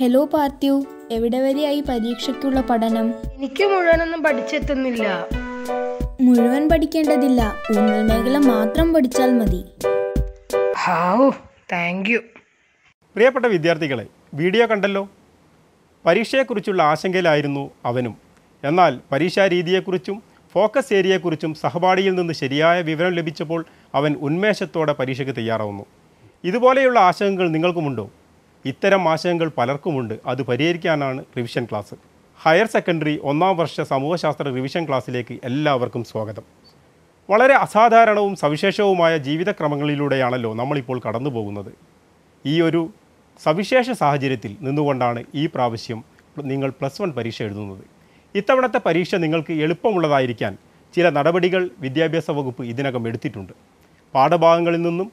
Hello Parthiv എവിടെ വരെയായി പരീക്ഷയ്ക്കുള്ള പഠനം എനിക്ക് മുഴുവനൊന്നും പഠിച്ചെത്തുന്നില്ല മുഴുവൻ പഠിക്കേണ്ടതില്ല ഊന്നൽ മേഖല മാത്രം പഠിച്ചാൽ മതി പ്രിയപ്പെട്ട വിദ്യാർത്ഥികളെ വീഡിയോ കണ്ടല്ലോ പരീക്ഷയെക്കുറിച്ചുള്ള ആശങ്കയിലായിരുന്നു അവനും എന്നാൽ പരീക്ഷാ രീതിയെക്കുറിച്ചും ഫോക്കസ് ഏരിയയെക്കുറിച്ചും സഹപാഠിയിൽ നിന്ന് ശരിയായ വിവരം ലഭിച്ചപ്പോൾ അവൻ ഉന്മേഷത്തോടെ പരീക്ഷയ്ക്ക് തയ്യാറാവുന്നു ഇതുപോലെയുള്ള ആശങ്കകൾ നിങ്ങൾക്കുമുണ്ടോ ഇത്തരം ആശയങ്ങൾ പലർക്കുമുണ്ട് അത് പരിഹരിക്കാനാണ് റിവിഷൻ ക്ലാസ് ഹയർ സെക്കൻഡറി ഒന്നാം വർഷ സമൂഹശാസ്ത്ര റിവിഷൻ ക്ലാസ്സിലേക്ക് എല്ലാവർക്കും സ്വാഗതം വളരെ അസാധാരണവും സവിശേഷവുമായ ജീവിതക്രമങ്ങളിലൂടെയാണല്ലോ നമ്മളിപ്പോൾ കടന്നു പോകുന്നത് ഈ ഒരു സവിശേഷ സാഹചര്യത്തിൽ നിന്നുകൊണ്ടാണ് ഈ പ്രാവശ്യം നിങ്ങൾ പ്ലസ് വൺ പരീക്ഷ എഴുതുന്നത് ഇത്തവണത്തെ പരീക്ഷ നിങ്ങൾക്ക് എളുപ്പമുള്ളതായിരിക്കാൻ ചില നടപടികൾ വിദ്യാഭ്യാസ വകുപ്പ് ഇതിനകം എടുത്തിട്ടുണ്ട് പാഠഭാഗങ്ങളിൽ നിന്നും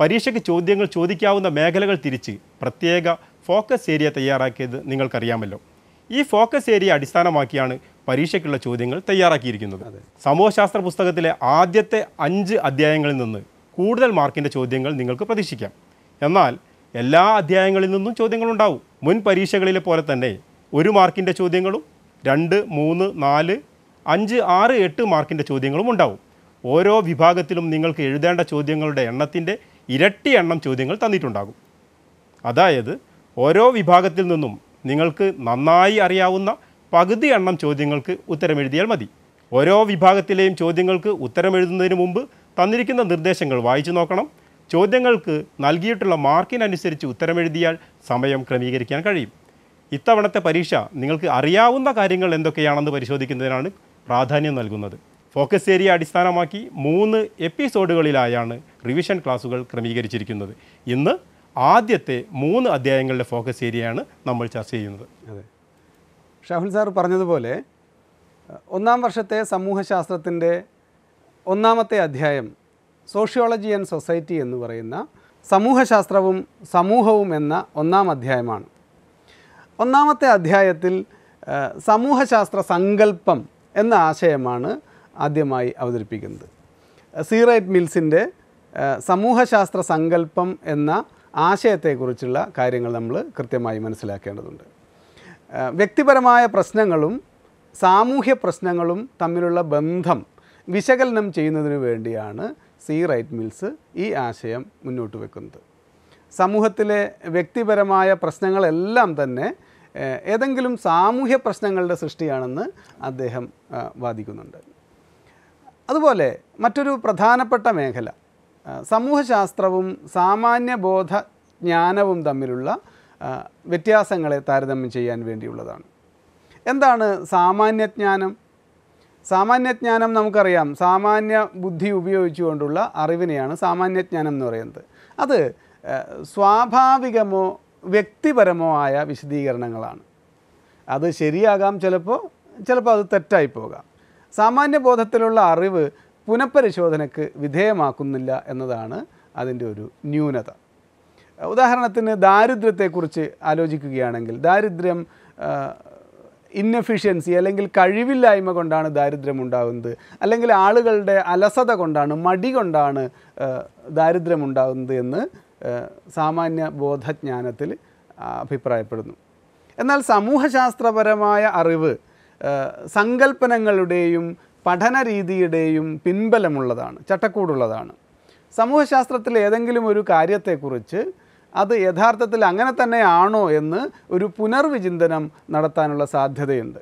പരീക്ഷയ്ക്ക് ചോദ്യങ്ങൾ ചോദിക്കാവുന്ന മേഖലകൾ തിരിച്ച് പ്രത്യേക ഫോക്കസ് ഏരിയ തയ്യാറാക്കിയത് നിങ്ങൾക്കറിയാമല്ലോ ഈ ഫോക്കസ് ഏരിയ അടിസ്ഥാനമാക്കിയാണ് പരീക്ഷയ്ക്കുള്ള ചോദ്യങ്ങൾ തയ്യാറാക്കിയിരിക്കുന്നത് സമൂഹശാസ്ത്ര പുസ്തകത്തിലെ ആദ്യത്തെ അഞ്ച് അധ്യായങ്ങളിൽ നിന്ന് കൂടുതൽ മാർക്കിൻ്റെ ചോദ്യങ്ങൾ നിങ്ങൾക്ക് പ്രതീക്ഷിക്കാം എന്നാൽ എല്ലാ അധ്യായങ്ങളിൽ നിന്നും ചോദ്യങ്ങളുണ്ടാവും മുൻ പരീക്ഷകളിലെ പോലെ തന്നെ ഒരു മാർക്കിൻ്റെ ചോദ്യങ്ങളും രണ്ട് മൂന്ന് നാല് അഞ്ച് ആറ് എട്ട് മാർക്കിൻ്റെ ചോദ്യങ്ങളും ഉണ്ടാവും ഓരോ വിഭാഗത്തിലും നിങ്ങൾക്ക് എഴുതേണ്ട ചോദ്യങ്ങളുടെ എണ്ണത്തിൻ്റെ ഇരട്ടി എണ്ണം ചോദ്യങ്ങൾ തന്നിട്ടുണ്ടാകും അതായത് ഓരോ വിഭാഗത്തിൽ നിന്നും നിങ്ങൾക്ക് നന്നായി അറിയാവുന്ന പകുതി എണ്ണം ചോദ്യങ്ങൾക്ക് ഉത്തരമെഴുതിയാൽ മതി ഓരോ വിഭാഗത്തിലെയും ചോദ്യങ്ങൾക്ക് ഉത്തരമെഴുതുന്നതിന് മുമ്പ് തന്നിരിക്കുന്ന നിർദ്ദേശങ്ങൾ വായിച്ചു നോക്കണം ചോദ്യങ്ങൾക്ക് നൽകിയിട്ടുള്ള മാർക്കിനനുസരിച്ച് ഉത്തരമെഴുതിയാൽ സമയം ക്രമീകരിക്കാൻ കഴിയും ഇത്തവണത്തെ പരീക്ഷ നിങ്ങൾക്ക് അറിയാവുന്ന കാര്യങ്ങൾ എന്തൊക്കെയാണെന്ന് പരിശോധിക്കുന്നതിനാണ് പ്രാധാന്യം നൽകുന്നത് ഫോക്കസ് ഏരിയ അടിസ്ഥാനമാക്കി മൂന്ന് എപ്പിസോഡുകളിലായാണ് റിവിഷൻ ക്ലാസുകൾ ക്രമീകരിച്ചിരിക്കുന്നത് ഇന്ന് ആദ്യത്തെ മൂന്ന് അധ്യായങ്ങളുടെ ഫോക്കസ് ഏരിയയാണ് നമ്മൾ ചർച്ച ചെയ്യുന്നത് അതെ ഷാഹുൽ സാർ പറഞ്ഞതുപോലെ ഒന്നാം വർഷത്തെ സമൂഹശാസ്ത്രത്തിൻ്റെ ഒന്നാമത്തെ അധ്യായം സോഷ്യോളജി ആൻഡ് സൊസൈറ്റി എന്ന് പറയുന്ന സമൂഹശാസ്ത്രവും സമൂഹവും എന്ന ഒന്നാം അധ്യായമാണ് ഒന്നാമത്തെ അധ്യായത്തിൽ സമൂഹശാസ്ത്ര സങ്കല്പം എന്ന ആശയമാണ് ആദ്യമായി അവതരിപ്പിക്കുന്നത് സീറൈറ്റ് മിൽസിൻ്റെ സമൂഹശാസ്ത്ര സങ്കല്പം എന്ന ആശയത്തെക്കുറിച്ചുള്ള കാര്യങ്ങൾ നമ്മൾ കൃത്യമായി മനസ്സിലാക്കേണ്ടതുണ്ട് വ്യക്തിപരമായ പ്രശ്നങ്ങളും സാമൂഹ്യ പ്രശ്നങ്ങളും തമ്മിലുള്ള ബന്ധം വിശകലനം ചെയ്യുന്നതിന് വേണ്ടിയാണ് സി റൈറ്റ് മിൽസ് ഈ ആശയം മുന്നോട്ട് വെക്കുന്നത് സമൂഹത്തിലെ വ്യക്തിപരമായ പ്രശ്നങ്ങളെല്ലാം തന്നെ ഏതെങ്കിലും സാമൂഹ്യ പ്രശ്നങ്ങളുടെ സൃഷ്ടിയാണെന്ന് അദ്ദേഹം വാദിക്കുന്നുണ്ട് അതുപോലെ മറ്റൊരു പ്രധാനപ്പെട്ട മേഖല സമൂഹശാസ്ത്രവും സാമാന്യ ബോധ ജ്ഞാനവും തമ്മിലുള്ള വ്യത്യാസങ്ങളെ താരതമ്യം ചെയ്യാൻ വേണ്ടിയുള്ളതാണ് എന്താണ് സാമാന്യജ്ഞാനം സാമാന്യജ്ഞാനം നമുക്കറിയാം സാമാന്യ ബുദ്ധി ഉപയോഗിച്ചുകൊണ്ടുള്ള അറിവിനെയാണ് സാമാന്യജ്ഞാനം എന്ന് പറയുന്നത് അത് സ്വാഭാവികമോ വ്യക്തിപരമോ ആയ വിശദീകരണങ്ങളാണ് അത് ശരിയാകാം ചിലപ്പോൾ ചിലപ്പോൾ അത് തെറ്റായി സാമാന്യബോധത്തിലുള്ള അറിവ് പുനഃപരിശോധനയ്ക്ക് വിധേയമാക്കുന്നില്ല എന്നതാണ് അതിൻ്റെ ഒരു ന്യൂനത ഉദാഹരണത്തിന് ദാരിദ്ര്യത്തെക്കുറിച്ച് ആലോചിക്കുകയാണെങ്കിൽ ദാരിദ്ര്യം ഇന്നഫിഷ്യൻസി അല്ലെങ്കിൽ കഴിവില്ലായ്മ കൊണ്ടാണ് ദാരിദ്ര്യം ഉണ്ടാകുന്നത് അല്ലെങ്കിൽ ആളുകളുടെ അലസത കൊണ്ടാണ് മടി കൊണ്ടാണ് ദാരിദ്ര്യം ഉണ്ടാകുന്നത് എന്ന് സാമാന്യ ബോധജ്ഞാനത്തിൽ അഭിപ്രായപ്പെടുന്നു എന്നാൽ സമൂഹശാസ്ത്രപരമായ അറിവ് സങ്കല്പനങ്ങളുടെയും പഠന രീതിയുടെയും പിൻബലമുള്ളതാണ് ചട്ടക്കൂടുള്ളതാണ് സമൂഹശാസ്ത്രത്തിൽ ഏതെങ്കിലും ഒരു കാര്യത്തെക്കുറിച്ച് അത് യഥാർത്ഥത്തിൽ അങ്ങനെ തന്നെയാണോ എന്ന് ഒരു പുനർവിചിന്തനം നടത്താനുള്ള സാധ്യതയുണ്ട്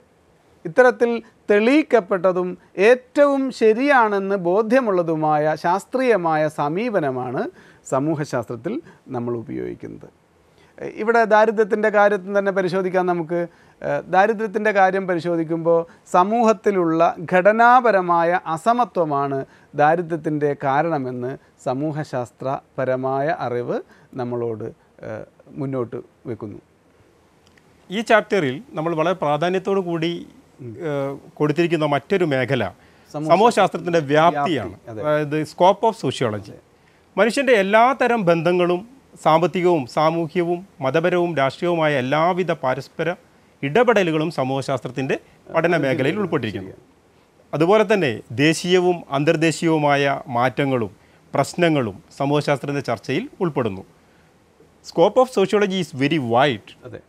ഇത്തരത്തിൽ തെളിയിക്കപ്പെട്ടതും ഏറ്റവും ശരിയാണെന്ന് ബോധ്യമുള്ളതുമായ ശാസ്ത്രീയമായ സമീപനമാണ് സമൂഹശാസ്ത്രത്തിൽ നമ്മൾ ഉപയോഗിക്കുന്നത് ഇവിടെ ദാരിദ്ര്യത്തിൻ്റെ കാര്യത്തിൽ തന്നെ പരിശോധിക്കാൻ നമുക്ക് ദാരിദ്ര്യത്തിൻ്റെ കാര്യം പരിശോധിക്കുമ്പോൾ സമൂഹത്തിലുള്ള ഘടനാപരമായ അസമത്വമാണ് ദാരിദ്ര്യത്തിൻ്റെ കാരണമെന്ന് സമൂഹശാസ്ത്രപരമായ അറിവ് നമ്മളോട് മുന്നോട്ട് വെക്കുന്നു ഈ ചാപ്റ്ററിൽ നമ്മൾ വളരെ പ്രാധാന്യത്തോടു കൂടി കൊടുത്തിരിക്കുന്ന മറ്റൊരു മേഖല സമൂഹശാസ്ത്രത്തിൻ്റെ വ്യാപ്തിയാണ് അതായത് സ്കോപ്പ് ഓഫ് സോഷ്യോളജി മനുഷ്യൻ്റെ എല്ലാ തരം ബന്ധങ്ങളും സാമ്പത്തികവും സാമൂഹ്യവും മതപരവും രാഷ്ട്രീയവുമായ എല്ലാവിധ പരസ്പര ഇടപെടലുകളും സമൂഹശാസ്ത്രത്തിൻ്റെ പഠന മേഖലയിൽ ഉൾപ്പെട്ടിരിക്കുന്നു അതുപോലെ തന്നെ ദേശീയവും അന്തർദേശീയവുമായ മാറ്റങ്ങളും പ്രശ്നങ്ങളും സമൂഹശാസ്ത്രത്തിൻ്റെ ചർച്ചയിൽ ഉൾപ്പെടുന്നു scope of sociology is very wide അതെ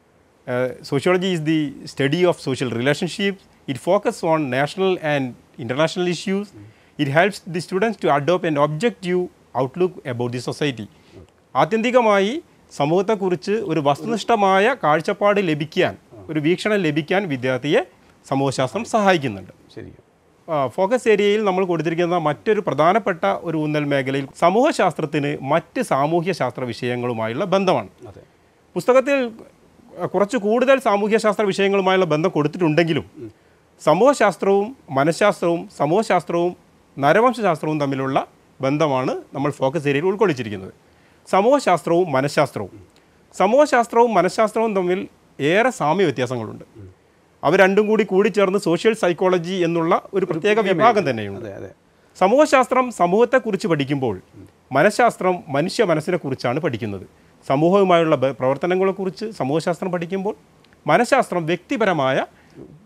sociology is the study of social relationship it focus on national and international issues it helps the students to adopt and objective outlook about the society ആത്യന്തികമായി സമൂഹത്തെക്കുറിച്ച് ഒരു വസ്തുനിഷ്ഠമായ കാഴ്ചപ്പാട് ലഭിക്കാൻ ഒരു വീക്ഷണം ലഭിക്കാൻ വിദ്യാർത്ഥിയെ സമൂഹശാസ്ത്രം സഹായിക്കുന്നുണ്ട് ശരി ഫോക്കസ് ഏരിയയിൽ നമ്മൾ കൊടുത്തിരിക്കുന്ന മറ്റൊരു പ്രധാനപ്പെട്ട ഒരു ഊന്നൽ മേഖലയിൽ സമൂഹശാസ്ത്രത്തിന് മറ്റ് സാമൂഹ്യ ശാസ്ത്ര വിഷയങ്ങളുമായുള്ള ബന്ധമാണ് അതെ പുസ്തകത്തിൽ കുറച്ച് കൂടുതൽ സാമൂഹ്യശാസ്ത്ര വിഷയങ്ങളുമായുള്ള ബന്ധം കൊടുത്തിട്ടുണ്ടെങ്കിലും സമൂഹശാസ്ത്രവും മനഃശാസ്ത്രവും സമൂഹശാസ്ത്രവും നരവംശശാസ്ത്രവും തമ്മിലുള്ള ബന്ധമാണ് നമ്മൾ ഫോക്കസ് ഏരിയയിൽ ഉൾക്കൊള്ളിച്ചിരിക്കുന്നത് സമൂഹശാസ്ത്രവും മനഃശാസ്ത്രവും സമൂഹശാസ്ത്രവും മനഃശാസ്ത്രവും തമ്മിൽ ഏറെ സാമ്യ വ്യത്യാസങ്ങളുണ്ട് അവ രണ്ടും കൂടി കൂടിച്ചേർന്ന് സോഷ്യൽ സൈക്കോളജി എന്നുള്ള ഒരു പ്രത്യേക വിഭാഗം തന്നെയുണ്ട് സമൂഹശാസ്ത്രം സമൂഹത്തെക്കുറിച്ച് പഠിക്കുമ്പോൾ മനഃശാസ്ത്രം മനുഷ്യ മനസ്സിനെക്കുറിച്ചാണ് പഠിക്കുന്നത് സമൂഹവുമായുള്ള പ്രവർത്തനങ്ങളെക്കുറിച്ച് സമൂഹശാസ്ത്രം പഠിക്കുമ്പോൾ മനഃശാസ്ത്രം വ്യക്തിപരമായ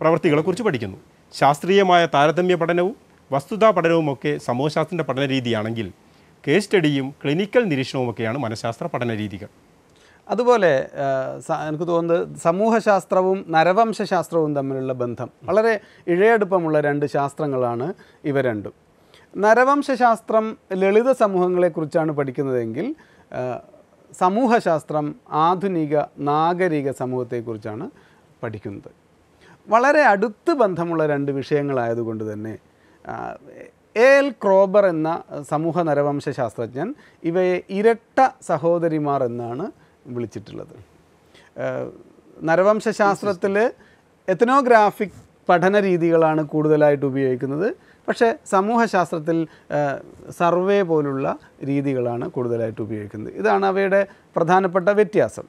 പ്രവൃത്തികളെക്കുറിച്ച് പഠിക്കുന്നു ശാസ്ത്രീയമായ താരതമ്യ പഠനവും വസ്തുതാ പഠനവുമൊക്കെ സമൂഹശാസ്ത്രത്തിൻ്റെ പഠന രീതിയാണെങ്കിൽ കേസ് സ്റ്റഡിയും ക്ലിനിക്കൽ നിരീക്ഷണവുമൊക്കെയാണ് മനഃശാസ്ത്ര പഠന രീതികൾ അതുപോലെ എനിക്ക് തോന്നുന്നത് സമൂഹശാസ്ത്രവും നരവംശശാസ്ത്രവും തമ്മിലുള്ള ബന്ധം വളരെ ഇഴയടുപ്പമുള്ള രണ്ട് ശാസ്ത്രങ്ങളാണ് ഇവ രണ്ടും നരവംശശാസ്ത്രം ലളിത സമൂഹങ്ങളെക്കുറിച്ചാണ് പഠിക്കുന്നതെങ്കിൽ സമൂഹശാസ്ത്രം ആധുനിക നാഗരിക സമൂഹത്തെക്കുറിച്ചാണ് പഠിക്കുന്നത് വളരെ അടുത്ത് ബന്ധമുള്ള രണ്ട് വിഷയങ്ങളായതുകൊണ്ട് തന്നെ എൽ ക്രോബർ എന്ന സമൂഹ നരവംശ ശാസ്ത്രജ്ഞൻ ഇവയെ ഇരട്ട സഹോദരിമാർ എന്നാണ് വിളിച്ചിട്ടുള്ളത് നരവംശാസ്ത്രത്തിൽ എത്തനോഗ്രാഫിക് പഠന രീതികളാണ് കൂടുതലായിട്ട് ഉപയോഗിക്കുന്നത് പക്ഷേ സമൂഹശാസ്ത്രത്തിൽ സർവേ പോലുള്ള രീതികളാണ് കൂടുതലായിട്ട് ഉപയോഗിക്കുന്നത് ഇതാണ് അവയുടെ പ്രധാനപ്പെട്ട വ്യത്യാസം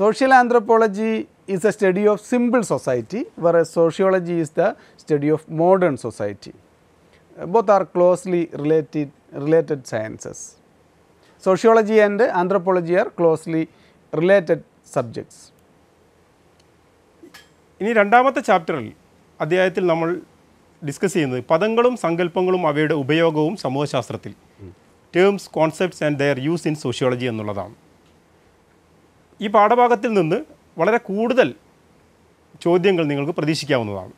social anthropology is a study of simple society വേറെ sociology is the study of modern society both are closely related, related sciences. Sociology and anthropology are closely related subjects. ഇനി രണ്ടാമത്തെ ചാപ്റ്ററിൽ അധ്യായത്തിൽ നമ്മൾ ഡിസ്കസ് ചെയ്യുന്നത് പദങ്ങളും സങ്കല്പങ്ങളും അവയുടെ ഉപയോഗവും സമൂഹശാസ്ത്രത്തിൽ terms concepts and their use in sociology എന്നുള്ളതാണ് ഈ പാഠഭാഗത്തിൽ നിന്ന് വളരെ കൂടുതൽ ചോദ്യങ്ങൾ നിങ്ങൾക്ക് പ്രതീക്ഷിക്കാവുന്നതാണ്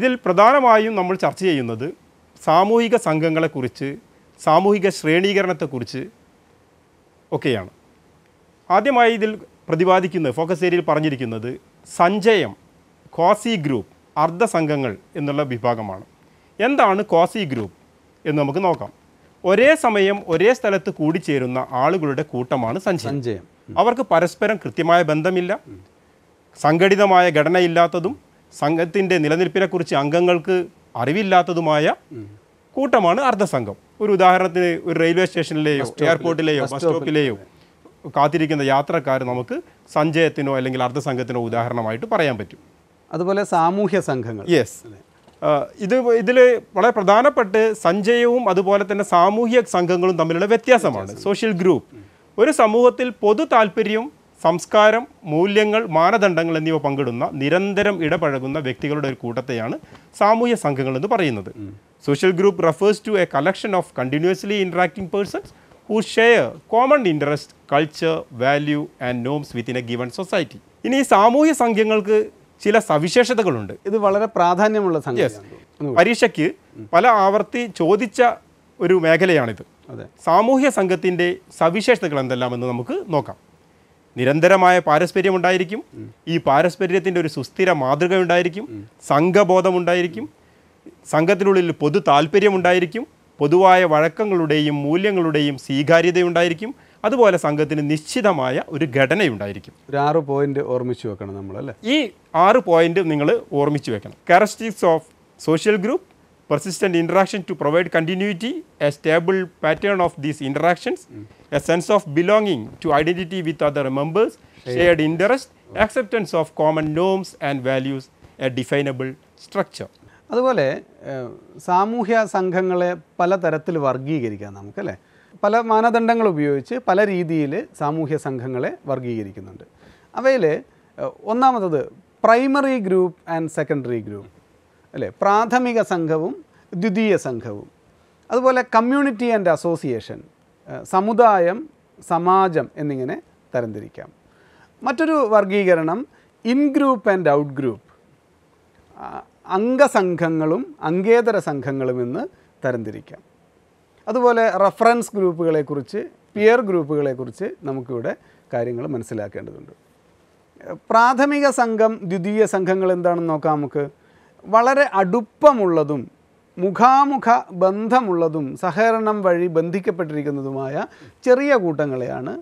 ഇതിൽ പ്രധാനമായും നമ്മൾ ചർച്ച ചെയ്യുന്നത് സാമൂഹിക സംഘങ്ങളെക്കുറിച്ച് സാമൂഹിക ശ്രേണീകരണത്തെക്കുറിച്ച് ഒക്കെയാണ് ആദ്യമായി ഇതിൽ പ്രതിപാദിക്കുന്നത് ഫോക്കസ് ഏരിയയിൽ പറഞ്ഞിരിക്കുന്നത് സഞ്ജയം കോസി ഗ്രൂപ്പ് അർദ്ധ സംഘങ്ങൾ എന്നുള്ള വിഭാഗമാണ് എന്താണ് കോസി ഗ്രൂപ്പ് എന്ന് നമുക്ക് നോക്കാം ഒരേ സമയം ഒരേ സ്ഥലത്ത് കൂടിച്ചേരുന്ന ആളുകളുടെ കൂട്ടമാണ് സഞ്ജയം അവർക്ക് പരസ്പരം കൃത്യമായ ബന്ധമില്ല സംഘടിതമായ ഘടനയില്ലാത്തതും സംഘത്തിൻ്റെ നിലനിൽപ്പിനെക്കുറിച്ച് അംഗങ്ങൾക്ക് അറിവില്ലാത്തതുമായ കൂട്ടമാണ് അർദ്ധസംഘം ഒരു ഉദാഹരണത്തിന് ഒരു റെയിൽവേ സ്റ്റേഷനിലെയോ എയർപോർട്ടിലെയോ ബസ് സ്റ്റോപ്പിലെയോ കാത്തിരിക്കുന്ന യാത്രക്കാർ നമുക്ക് സഞ്ചയത്തിനോ അല്ലെങ്കിൽ അർദ്ധസംഘത്തിനോ ഉദാഹരണമായിട്ട് പറയാൻ പറ്റും അതുപോലെ സാമൂഹ്യ സംഘങ്ങൾ യെസ് ഇത് ഇതിൽ വളരെ പ്രധാനപ്പെട്ട് സഞ്ചയവും അതുപോലെ തന്നെ സാമൂഹ്യ സംഘങ്ങളും തമ്മിലുള്ള വ്യത്യാസമാണ് സോഷ്യൽ ഗ്രൂപ്പ് ഒരു സമൂഹത്തിൽ പൊതു താല്പര്യം സംസ്കാരം മൂല്യങ്ങൾ മാനദണ്ഡങ്ങൾ എന്നിവ പങ്കിടുന്ന നിരന്തരം ഇടപഴകുന്ന വ്യക്തികളുടെ ഒരു കൂട്ടത്തെയാണ് സാമൂഹ്യ സംഘങ്ങൾ എന്ന് പറയുന്നത് social group refers to a collection of continuously interacting persons who share common interest culture value and norms within a given society ഇനി ഈ സാമൂഹ്യ സംഘങ്ങൾക്ക് ചില സവിശേഷതകളുണ്ട് ഇത് വളരെ പ്രാധാന്യമുള്ള പരീക്ഷയ്ക്ക് പല ആവർത്തി ചോദിച്ച ഒരു മേഖലയാണിത് സാമൂഹ്യ സംഘത്തിൻ്റെ സവിശേഷതകൾ എന്തെല്ലാം എന്ന് നമുക്ക് നോക്കാം നിരന്തരമായ പാരസ്പര്യം ഉണ്ടായിരിക്കും ഈ പാരസ്പര്യത്തിൻ്റെ ഒരു സുസ്ഥിര മാതൃക ഉണ്ടായിരിക്കും സംഘബോധമുണ്ടായിരിക്കും സംഘത്തിനുള്ളിൽ പൊതു താല്പര്യമുണ്ടായിരിക്കും പൊതുവായ വഴക്കങ്ങളുടെയും മൂല്യങ്ങളുടെയും സ്വീകാര്യതയുണ്ടായിരിക്കും അതുപോലെ സംഘത്തിന് നിശ്ചിതമായ ഒരു ഘടനയുണ്ടായിരിക്കും ഒരു ആറ് പോയിന്റ് ഓർമ്മിച്ചു വെക്കണം നമ്മൾ അല്ലേ ഈ ആറ് പോയിന്റ് നിങ്ങൾ ഓർമ്മിച്ചു വെക്കണം characteristics of social group persistent interaction to provide continuity a stable pattern of these interactions a sense of belonging to identity with other members, shared interest, acceptance of common norms and values, a definable structure. അതുപോലെ സാമൂഹ്യ സംഘങ്ങളെ പല തരത്തിൽ വർഗീകരിക്കാം അല്ലേ പല മാനദണ്ഡങ്ങൾ ഉപയോഗിച്ച് പല രീതിയിൽ സാമൂഹ്യ സംഘങ്ങളെ വർഗീകരിക്കുന്നുണ്ട് അവയിൽ ഒന്നാമത്തത് primary group and secondary group അല്ലേ പ്രാഥമിക സംഘവും ദ്വിതീയ സംഘവും അതുപോലെ കമ്മ്യൂണിറ്റി ആൻഡ് അസോസിയേഷൻ സമുദായം സമാജം എന്നിങ്ങനെ തരംതിരിക്കാം മറ്റൊരു വർഗീകരണം in group and out group അംഗസംഘങ്ങളും അംഗേതര സംഘങ്ങളും എന്ന് തരംതിരിക്കാം അതുപോലെ റഫറൻസ് ഗ്രൂപ്പുകളെക്കുറിച്ച് പിയർ ഗ്രൂപ്പുകളെക്കുറിച്ച് നമുക്കിവിടെ കാര്യങ്ങൾ മനസ്സിലാക്കേണ്ടതുണ്ട് പ്രാഥമിക സംഘം ദ്വിതീയ സംഘങ്ങൾ എന്താണെന്ന് നോക്കാം നമുക്ക് വളരെ അടുപ്പമുള്ളതും മുഖാമുഖ ബന്ധമുള്ളതും സഹകരണം വഴി ബന്ധിക്കപ്പെട്ടിരിക്കുന്നതുമായ ചെറിയ കൂട്ടങ്ങളെയാണ്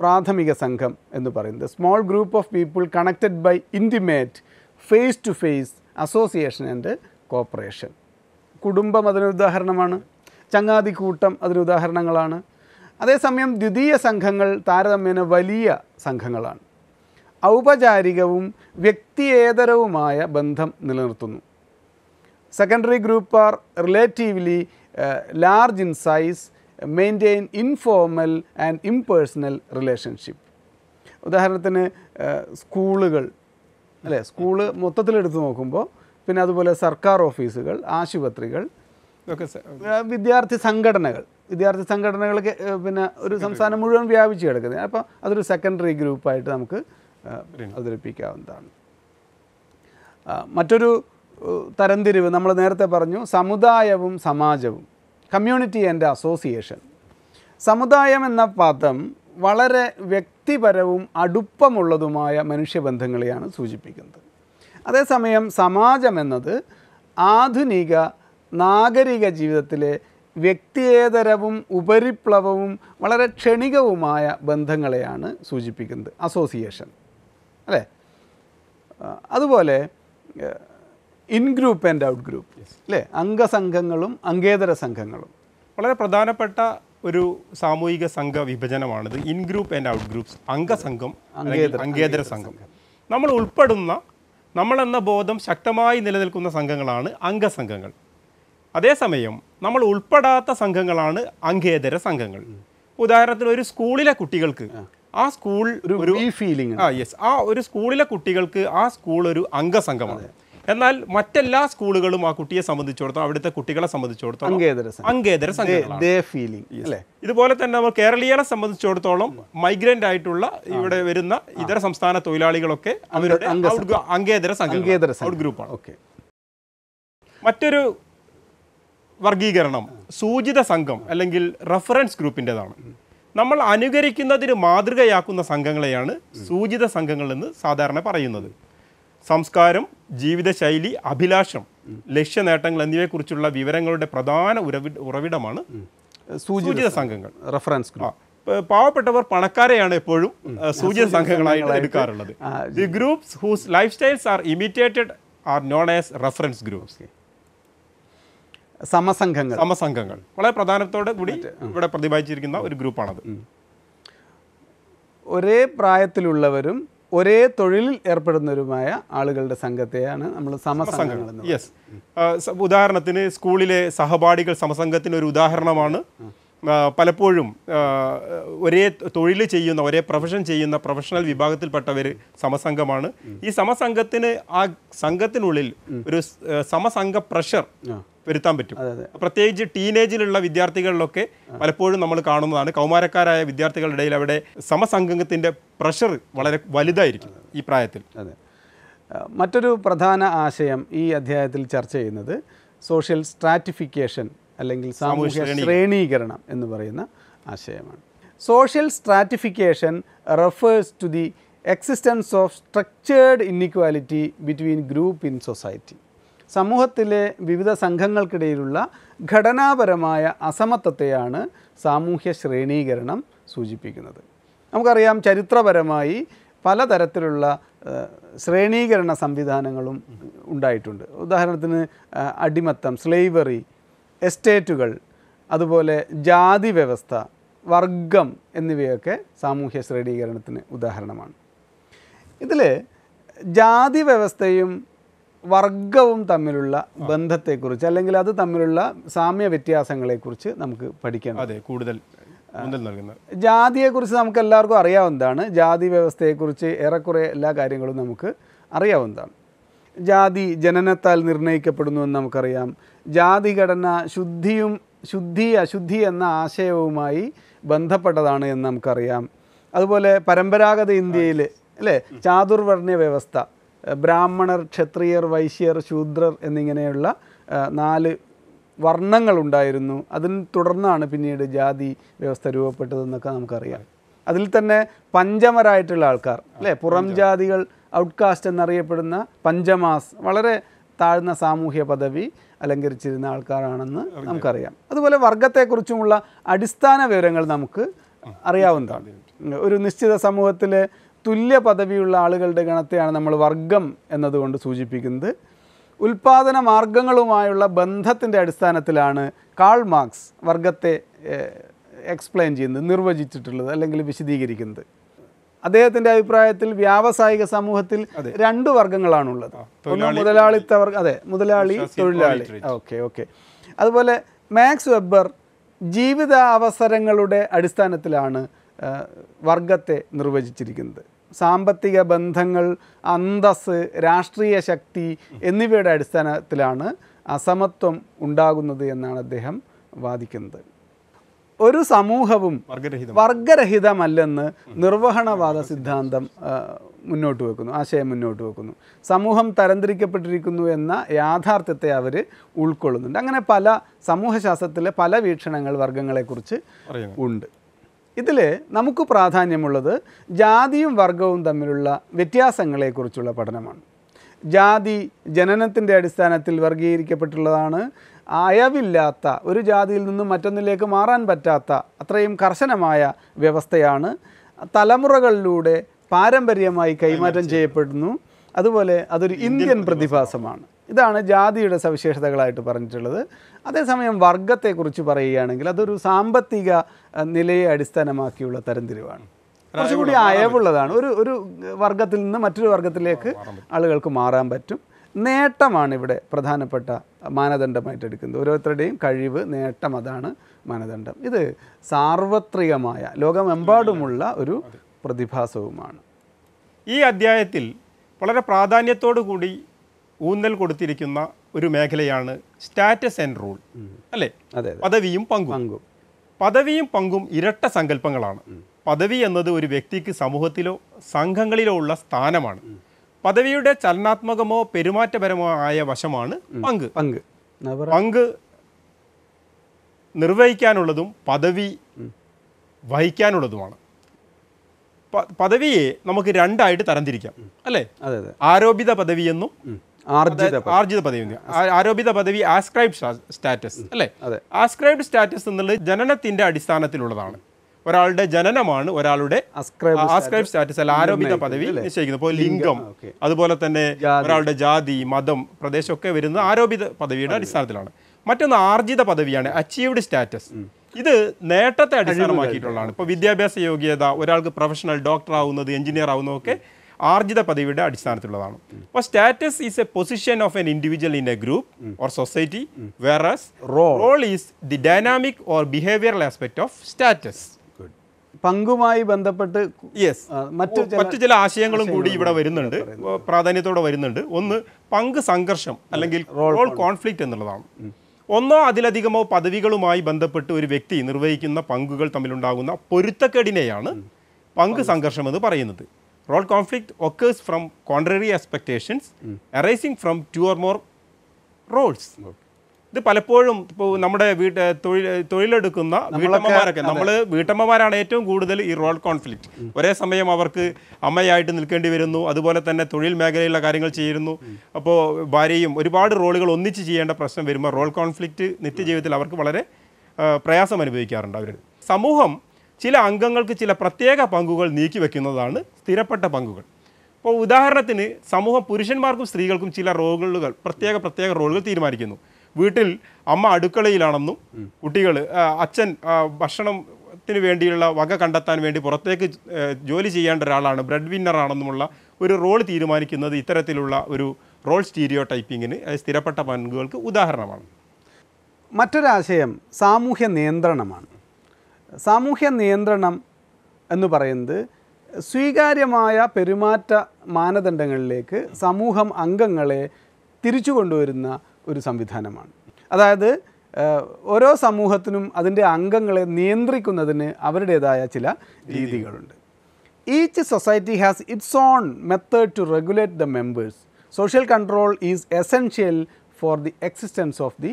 പ്രാഥമിക സംഘം എന്ന് പറയുന്നത് small group of people connected by intimate face to face association and cooperation കുടുംബം അതിനുദാഹരണമാണ് ഉദാഹരണമാണ് ചങ്ങാതി കൂട്ടം അതിന് ഉദാഹരണങ്ങളാണ് അതേസമയം ദ്വിതീയ സംഘങ്ങൾ താരതമ്യേന വലിയ സംഘങ്ങളാണ് ഔപചാരികവും വ്യക്തിയേതരവുമായ ബന്ധം നിലനിർത്തുന്നു Secondary group are relatively uh, large in size, maintain informal and impersonal relationship. ഉദാഹരണത്തിന് uh, സ്കൂളുകൾ അല്ലേ സ്കൂള് മൊത്തത്തിലെടുത്ത് നോക്കുമ്പോൾ പിന്നെ അതുപോലെ സർക്കാർ ഓഫീസുകൾ ആശുപത്രികൾ വിദ്യാർത്ഥി സംഘടനകൾ വിദ്യാർത്ഥി സംഘടനകൾ പിന്നെ ഒരു സംസ്ഥാനം മുഴുവൻ വ്യാപിച്ചു കിടക്കുന്നത് അപ്പോൾ അതൊരു സെക്കൻഡറി ഗ്രൂപ്പായിട്ട് നമുക്ക് അവതരിപ്പിക്കാവുന്നതാണ് മറ്റൊരു തരംതിരിവ് നമ്മൾ നേരത്തെ പറഞ്ഞു സമുദായവും സമാജവും കമ്മ്യൂണിറ്റി ആൻഡ് അസോസിയേഷൻ സമുദായം എന്ന പദം വളരെ വ്യക്തിപരവും അടുപ്പമുള്ളതുമായ മനുഷ്യബന്ധങ്ങളെയാണ് സൂചിപ്പിക്കുന്നത് അതേസമയം സമാജം എന്നത് ആധുനിക നാഗരിക ജീവിതത്തിലെ വ്യക്തിയേതരവും ഉപരിപ്ലവവും വളരെ ക്ഷണികവുമായ ബന്ധങ്ങളെയാണ് സൂചിപ്പിക്കുന്നത് അസോസിയേഷൻ അല്ലേ അതുപോലെ in group and out group അല്ലേ അംഗസംഘങ്ങളും അംഗേതര സംഘങ്ങളും വളരെ പ്രധാനപ്പെട്ട ഒരു സാമൂഹിക സംഘ വിഭജനമാണിത് in group and out groups അംഗസംഘം അംഗേതര സംഘം നമ്മൾ ഉൾപ്പെടുന്ന നമ്മളെന്ന ബോധം ശക്തമായി നിലനിൽക്കുന്ന സംഘങ്ങളാണ് അംഗസംഘങ്ങൾ അതേസമയം നമ്മൾ ഉൾപ്പെടാത്ത സംഘങ്ങളാണ് അംഗേതര സംഘങ്ങൾ ഉദാഹരണത്തിന് ഒരു സ്കൂളിലെ കുട്ടികൾക്ക് ആ സ്കൂൾ ഒരു ഫീലിംഗ് ആ യെസ് ആ ഒരു സ്കൂളിലെ കുട്ടികൾക്ക് ആ സ്കൂൾ ഒരു അംഗസംഘമാണ് എന്നാൽ മറ്റെല്ലാ സ്കൂളുകളും ആ കുട്ടിയെ സംബന്ധിച്ചിടത്തോളം അവിടുത്തെ കുട്ടികളെ സംബന്ധിച്ചിടത്തോളം അങ്കേതര സംഘങ്ങളാണ് ഇതുപോലെ തന്നെ നമ്മൾ കേരളീയനെ സംബന്ധിച്ചിടത്തോളം മൈഗ്രന്റ് ആയിട്ടുള്ള ഇവിടെ വരുന്ന ഇതര സംസ്ഥാന തൊഴിലാളികളൊക്കെ അവരുടെ അങ്കേതര സംഘം ഔട്ട് ഗ്രൂപ്പാണ് ഓക്കെ മറ്റൊരു വർഗീകരണം സൂചിത സംഘം അല്ലെങ്കിൽ റഫറൻസ് ഗ്രൂപ്പിൻ്റെതാണ് നമ്മൾ അനുകരിക്കുന്നതിന് മാതൃകയാക്കുന്ന സംഘങ്ങളെയാണ് സൂചിത സംഘങ്ങൾ എന്ന് സാധാരണ പറയുന്നത് സംസ്കാരം ജീവിതശൈലി അഭിലാഷം ലക്ഷ്യ നേട്ടങ്ങൾ എന്നിവയെക്കുറിച്ചുള്ള വിവരങ്ങളുടെ പ്രധാന ഉറവി ഉറവിടമാണ് സൂചിത സംഘങ്ങൾ റഫറൻസ് പാവപ്പെട്ടവർ പണക്കാരെയാണ് എപ്പോഴും സൂചിത സംഘങ്ങളായിട്ട് എടുക്കാറുള്ളത് the groups whose life styles are imitated are known as reference groups സമസംഘങ്ങൾ സമസംഘങ്ങൾ വളരെ പ്രധാനത്തോടെ കൂടി ഇവിടെ പ്രതിപാദിച്ചിരിക്കുന്ന ഒരു ഗ്രൂപ്പാണത് ഒരേ പ്രായത്തിലുള്ളവരും ഒരേ തൊഴിലിൽ ഏർപ്പെടുന്നവരുമായ ആളുകളുടെ സംഘത്തെയാണ് നമ്മൾ സമസംഘം യെസ് ഉദാഹരണത്തിന് സ്കൂളിലെ സഹപാഠികൾ സമസംഘത്തിന് ഒരു ഉദാഹരണമാണ് പലപ്പോഴും ഒരേ തൊഴിൽ ചെയ്യുന്ന ഒരേ പ്രൊഫഷൻ ചെയ്യുന്ന പ്രൊഫഷണൽ വിഭാഗത്തിൽപ്പെട്ടവർ സമസംഘമാണ് ഈ സമസംഘത്തിന് ആ സംഘത്തിനുള്ളിൽ ഒരു സമസംഘ പ്രഷർ വരുത്താൻ പറ്റും പ്രത്യേകിച്ച് ടീനേജിലുള്ള വിദ്യാർത്ഥികളിലൊക്കെ പലപ്പോഴും നമ്മൾ കാണുന്നതാണ് കൗമാരക്കാരായ വിദ്യാർത്ഥികളുടെ ഇടയിൽ അവിടെ സമസംഗത്തിൻ്റെ പ്രഷർ വളരെ വലുതായിരിക്കും ഈ പ്രായത്തിൽ അതെ മറ്റൊരു പ്രധാന ആശയം ഈ അധ്യായത്തിൽ ചർച്ച ചെയ്യുന്നത് സോഷ്യൽ സ്ട്രാറ്റിഫിക്കേഷൻ അല്ലെങ്കിൽ സാമൂഹ്യ ശ്രേണീകരണം എന്ന് പറയുന്ന ആശയമാണ് social stratification refers to the existence of structured inequality between group in society സമൂഹത്തിലെ വിവിധ സംഘങ്ങൾക്കിടയിലുള്ള ഘടനാപരമായ അസമത്വത്തെയാണ് സാമൂഹ്യ ശ്രേണീകരണം സൂചിപ്പിക്കുന്നത് നമുക്കറിയാം ചരിത്രപരമായി പലതരത്തിലുള്ള ശ്രേണീകരണ സംവിധാനങ്ങളും ഉണ്ടായിട്ടുണ്ട് ഉദാഹരണത്തിന് അടിമത്തം സ്ലേവറി എസ്റ്റേറ്റുകൾ അതുപോലെ ജാതി വ്യവസ്ഥ വർഗം എന്നിവയൊക്കെ സാമൂഹ്യ ശ്രേണീകരണത്തിന് ഉദാഹരണമാണ് ഇതിൽ ജാതി വ്യവസ്ഥയും വർഗവും തമ്മിലുള്ള ബന്ധത്തെക്കുറിച്ച് അല്ലെങ്കിൽ അത് തമ്മിലുള്ള സാമ്യ വ്യത്യാസങ്ങളെക്കുറിച്ച് നമുക്ക് പഠിക്കാം അതെ കൂടുതൽ ജാതിയെക്കുറിച്ച് നമുക്ക് എല്ലാവർക്കും അറിയാവുന്നതാണ് ജാതി വ്യവസ്ഥയെക്കുറിച്ച് ഏറെക്കുറെ എല്ലാ കാര്യങ്ങളും നമുക്ക് അറിയാവുന്നതാണ് ജാതി ജനനത്താൽ നിർണ്ണയിക്കപ്പെടുന്നുവെന്ന് നമുക്കറിയാം ജാതി ഘടന ശുദ്ധിയും ശുദ്ധി അശുദ്ധി എന്ന ആശയവുമായി ബന്ധപ്പെട്ടതാണ് എന്ന് നമുക്കറിയാം അതുപോലെ പരമ്പരാഗത ഇന്ത്യയിൽ അല്ലേ ചാതുർവർണ്ണ വ്യവസ്ഥ ബ്രാഹ്മണർ ക്ഷത്രിയർ വൈശ്യർ ശൂദ്രർ എന്നിങ്ങനെയുള്ള നാല് വർണ്ണങ്ങളുണ്ടായിരുന്നു അതിന് തുടർന്നാണ് പിന്നീട് ജാതി വ്യവസ്ഥ രൂപപ്പെട്ടതെന്നൊക്കെ നമുക്കറിയാം അതിൽ തന്നെ പഞ്ചമരായിട്ടുള്ള ആൾക്കാർ അല്ലേ പുറം ജാതികൾ ഔട്ട്കാസ്റ്റ് എന്നറിയപ്പെടുന്ന പഞ്ചമാസ് വളരെ താഴ്ന്ന സാമൂഹ്യ പദവി അലങ്കരിച്ചിരുന്ന ആൾക്കാരാണെന്ന് നമുക്കറിയാം അതുപോലെ വർഗത്തെക്കുറിച്ചുമുള്ള അടിസ്ഥാന വിവരങ്ങൾ നമുക്ക് അറിയാവുന്നതാണ് ഒരു നിശ്ചിത സമൂഹത്തിലെ തുല്യ പദവിയുള്ള ആളുകളുടെ ഗണത്തെയാണ് നമ്മൾ വർഗം എന്നതുകൊണ്ട് സൂചിപ്പിക്കുന്നത് ഉൽപാദന മാർഗങ്ങളുമായുള്ള ബന്ധത്തിൻ്റെ അടിസ്ഥാനത്തിലാണ് കാൾ മാർക്സ് വർഗത്തെ എക്സ്പ്ലെയിൻ ചെയ്യുന്നത് നിർവചിച്ചിട്ടുള്ളത് അല്ലെങ്കിൽ വിശദീകരിക്കുന്നത് അദ്ദേഹത്തിന്റെ അഭിപ്രായത്തിൽ വ്യാവസായിക സമൂഹത്തിൽ രണ്ട് വർഗങ്ങളാണുള്ളത് ഒന്ന് മുതലാളിത്ത വർഗ അതെ മുതലാളി തൊഴിലാളി ഓക്കെ ഓക്കെ അതുപോലെ മാക്സ് വെബ്ബർ ജീവിത അവസരങ്ങളുടെ അടിസ്ഥാനത്തിലാണ് വർഗത്തെ നിർവചിച്ചിരിക്കുന്നത് സാമ്പത്തിക ബന്ധങ്ങൾ അന്തസ് രാഷ്ട്രീയ ശക്തി എന്നിവയുടെ അടിസ്ഥാനത്തിലാണ് അസമത്വം ഉണ്ടാകുന്നത് എന്നാണ് അദ്ദേഹം വാദിക്കുന്നത് ഒരു സമൂഹവും വർഗരഹിതമല്ലെന്ന് നിർവഹണവാദ സിദ്ധാന്തം മുന്നോട്ട് വെക്കുന്നു ആശയം മുന്നോട്ട് വെക്കുന്നു സമൂഹം തരംതിരിക്കപ്പെട്ടിരിക്കുന്നു എന്ന യാഥാർത്ഥ്യത്തെ അവർ ഉൾക്കൊള്ളുന്നുണ്ട് അങ്ങനെ പല സമൂഹശാസ്ത്രത്തിലെ പല വീക്ഷണങ്ങൾ വർഗങ്ങളെക്കുറിച്ച് ഉണ്ട് ഇതിൽ നമുക്ക് പ്രാധാന്യമുള്ളത് ജാതിയും വർഗവും തമ്മിലുള്ള വ്യത്യാസങ്ങളെക്കുറിച്ചുള്ള പഠനമാണ് ജാതി ജനനത്തിൻ്റെ അടിസ്ഥാനത്തിൽ വർഗീകരിക്കപ്പെട്ടുള്ളതാണ് അയവില്ലാത്ത ഒരു ജാതിയിൽ നിന്നും മറ്റൊന്നിലേക്ക് മാറാൻ പറ്റാത്ത അത്രയും കർശനമായ വ്യവസ്ഥയാണ് തലമുറകളിലൂടെ പാരമ്പര്യമായി കൈമാറ്റം ചെയ്യപ്പെടുന്നു അതുപോലെ അതൊരു ഇന്ത്യൻ പ്രതിഭാസമാണ് ഇതാണ് ജാതിയുടെ സവിശേഷതകളായിട്ട് പറഞ്ഞിട്ടുള്ളത് അതേസമയം വർഗത്തെക്കുറിച്ച് പറയുകയാണെങ്കിൽ അതൊരു സാമ്പത്തിക നിലയെ അടിസ്ഥാനമാക്കിയുള്ള തരംതിരിവാണ് കുറച്ചുകൂടി അയവുള്ളതാണ് ഒരു ഒരു വർഗത്തിൽ നിന്ന് മറ്റൊരു വർഗത്തിലേക്ക് ആളുകൾക്ക് മാറാൻ പറ്റും നേട്ടമാണ് ഇവിടെ പ്രധാനപ്പെട്ട മാനദണ്ഡമായിട്ട് എടുക്കുന്നത് ഓരോരുത്തരുടെയും കഴിവ് നേട്ടം അതാണ് മാനദണ്ഡം ഇത് സാർവത്രികമായ ലോകമെമ്പാടുമുള്ള ഒരു പ്രതിഭാസവുമാണ് ഈ അധ്യായത്തിൽ വളരെ പ്രാധാന്യത്തോടു കൂടി ഊന്നൽ കൊടുത്തിരിക്കുന്ന ഒരു മേഖലയാണ് സ്റ്റാറ്റസ് ആൻഡ് റൂൾ അല്ലേ പദവിയും പങ്കും പദവിയും പങ്കും ഇരട്ട സങ്കല്പങ്ങളാണ് പദവി എന്നത് ഒരു വ്യക്തിക്ക് സമൂഹത്തിലോ സംഘങ്ങളിലോ ഉള്ള സ്ഥാനമാണ് പദവിയുടെ ചലനാത്മകമോ പെരുമാറ്റപരമോ ആയ വശമാണ് പങ്ക് പങ്ക് പങ്ക് നിർവഹിക്കാനുള്ളതും പദവി വഹിക്കാനുള്ളതുമാണ് പദവിയെ നമുക്ക് രണ്ടായിട്ട് തരംതിരിക്കാം അല്ലേ ആരോപിത പദവിയെന്നും ആർജിത പദവി ആരോപിത പദവി ആസ്ക്രൈബ് സ്റ്റാറ്റസ് അല്ലേ ആസ്ക്രൈബ്ഡ് സ്റ്റാറ്റസ് എന്നുള്ളത് ജനനത്തിന്റെ അടിസ്ഥാനത്തിലുള്ളതാണ് ഒരാളുടെ ജനനമാണ് ഒരാളുടെ ആസ്ക്രൈബ് സ്റ്റാറ്റസ് അല്ല ആരോപിത പദവി നിശ്ചയിക്കുന്നത് ഇപ്പോൾ ലിംഗം അതുപോലെ തന്നെ ഒരാളുടെ ജാതി മതം പ്രദേശമൊക്കെ വരുന്നത് ആരോപിത പദവിയുടെ അടിസ്ഥാനത്തിലാണ് മറ്റൊന്ന് ആർജിത പദവിയാണ് അച്ചീവ്ഡ് സ്റ്റാറ്റസ് ഇത് നേട്ടത്തെ അടിസ്ഥാനമാക്കിയിട്ടുള്ളതാണ് ഇപ്പോൾ വിദ്യാഭ്യാസ യോഗ്യത ഒരാൾക്ക് പ്രൊഫഷണൽ ഡോക്ടർ ആവുന്നത് എഞ്ചിനീയർ ആവുന്നതൊക്കെ ആർജിത പദവിയുടെ അടിസ്ഥാനത്തിലുള്ളതാണ് അപ്പോൾ status is a position of an individual in a group or society whereas role is the dynamic or behavioural aspect of status പങ്കുമായി ബന്ധപ്പെട്ട് യെസ് മറ്റു മറ്റു ചില ആശയങ്ങളും കൂടി ഇവിടെ വരുന്നുണ്ട് പ്രാധാന്യത്തോടെ വരുന്നുണ്ട് ഒന്ന് പങ്ക് സംഘർഷം അല്ലെങ്കിൽ റോൾ കോൺഫ്ലിക്റ്റ് എന്നുള്ളതാണ് ഒന്നോ അതിലധികമോ പദവികളുമായി ബന്ധപ്പെട്ട് ഒരു വ്യക്തി നിർവഹിക്കുന്ന പങ്കുകൾ തമ്മിലുണ്ടാകുന്ന പൊരുത്തക്കേടിനെയാണ് പങ്ക് സംഘർഷം എന്ന് പറയുന്നത് Role conflict occurs from contrary expectations mm. arising from two or more roles. ഇത് പലപ്പോഴും ഇപ്പോൾ നമ്മുടെ വീട്ട തൊഴിൽ തൊഴിലെടുക്കുന്ന വീട്ടമ്മമാരൊക്കെ നമ്മൾ വീട്ടമ്മമാരാണ് ഏറ്റവും കൂടുതൽ ഈ റോൾ കോൺഫ്ലിക്റ്റ് ഒരേ സമയം അവർക്ക് അമ്മയായിട്ട് നിൽക്കേണ്ടി വരുന്നു അതുപോലെ തന്നെ തൊഴിൽ മേഖലയിലുള്ള കാര്യങ്ങൾ ചെയ്യുന്നു അപ്പോൾ ഭാര്യയും ഒരുപാട് റോളുകൾ ഒന്നിച്ച് ചെയ്യേണ്ട പ്രശ്നം വരുമ്പോൾ റോൾ കോൺഫ്ലിക്റ്റ് നിത്യജീവിതത്തിൽ അവർക്ക് വളരെ പ്രയാസം അനുഭവിക്കാറുണ്ട് അവർ സമൂഹം ചില അംഗങ്ങൾക്ക് ചില പ്രത്യേക പങ്കുകൾ നീക്കിവെക്കുന്നതാണ് സ്ഥിരപ്പെട്ട പങ്കുകൾ ഇപ്പോൾ ഉദാഹരണത്തിന് സമൂഹം പുരുഷന്മാർക്കും സ്ത്രീകൾക്കും ചില റോളുകൾ പ്രത്യേക പ്രത്യേക റോളുകൾ തീരുമാനിക്കുന്നു വീട്ടിൽ അമ്മ അടുക്കളയിലാണെന്നും കുട്ടികൾ അച്ഛൻ ഭക്ഷണത്തിന് വേണ്ടിയുള്ള വക കണ്ടെത്താൻ വേണ്ടി പുറത്തേക്ക് ജോലി ചെയ്യേണ്ട ഒരാളാണ് ബ്രെഡ് വിന്നറാണെന്നുമുള്ള ഒരു റോൾ തീരുമാനിക്കുന്നത് ഇത്തരത്തിലുള്ള ഒരു റോൾ സ്റ്റീരിയോ ടൈപ്പിങ്ങിന് സ്ഥിരപ്പെട്ട പങ്കുകൾക്ക് ഉദാഹരണമാണ് മറ്റൊരാശയം സാമൂഹ്യ നിയന്ത്രണമാണ് സാമൂഹ്യ നിയന്ത്രണം എന്ന് പറയുന്നത് സ്വീകാര്യമായ പെരുമാറ്റ മാനദണ്ഡങ്ങളിലേക്ക് സമൂഹം അംഗങ്ങളെ തിരിച്ചു കൊണ്ടുവരുന്ന ഒരു സംവിധാനമാണ് അതായത് ഓരോ സമൂഹത്തിനും അതിൻ്റെ അംഗങ്ങളെ നിയന്ത്രിക്കുന്നതിന് അവരുടേതായ ചില രീതികളുണ്ട് each society has its own method to regulate the members social control is essential for the existence of the